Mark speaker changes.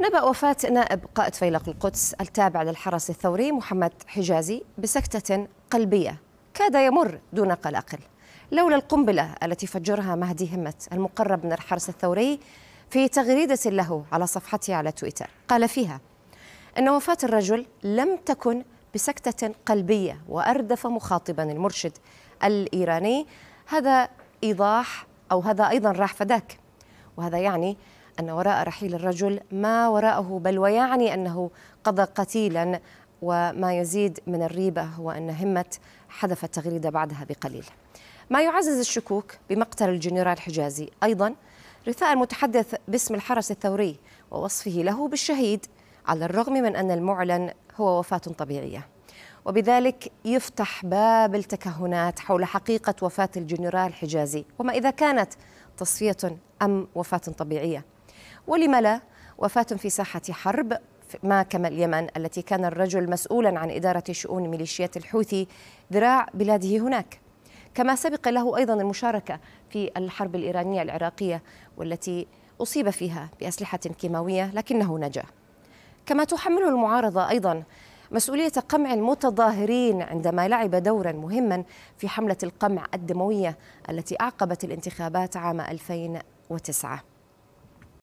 Speaker 1: نبأ وفاة نائب قائد فيلق القدس التابع للحرس الثوري محمد حجازي بسكتة قلبية كاد يمر دون قلاقل لولا القنبلة التي فجرها مهدي همت المقرب من الحرس الثوري في تغريدة له على صفحته على تويتر قال فيها أن وفاة الرجل لم تكن بسكتة قلبية وأردف مخاطبا المرشد الإيراني هذا إيضاح أو هذا أيضا راح فداك وهذا يعني أن وراء رحيل الرجل ما وراءه بل ويعني أنه قضى قتيلا وما يزيد من الريبة هو أن همة حذف التغريدة بعدها بقليل ما يعزز الشكوك بمقتل الجنرال حجازي أيضا رثاء المتحدث باسم الحرس الثوري ووصفه له بالشهيد على الرغم من أن المعلن هو وفاة طبيعية وبذلك يفتح باب التكهنات حول حقيقة وفاة الجنرال حجازي وما إذا كانت تصفية أم وفاة طبيعية ولم لا وفاة في ساحة حرب ما كما اليمن التي كان الرجل مسؤولا عن إدارة شؤون ميليشيات الحوثي ذراع بلاده هناك كما سبق له أيضا المشاركة في الحرب الإيرانية العراقية والتي أصيب فيها بأسلحة كيماوية لكنه نجا كما تحمله المعارضة أيضا مسؤولية قمع المتظاهرين عندما لعب دورا مهما في حملة القمع الدموية التي أعقبت الانتخابات عام 2009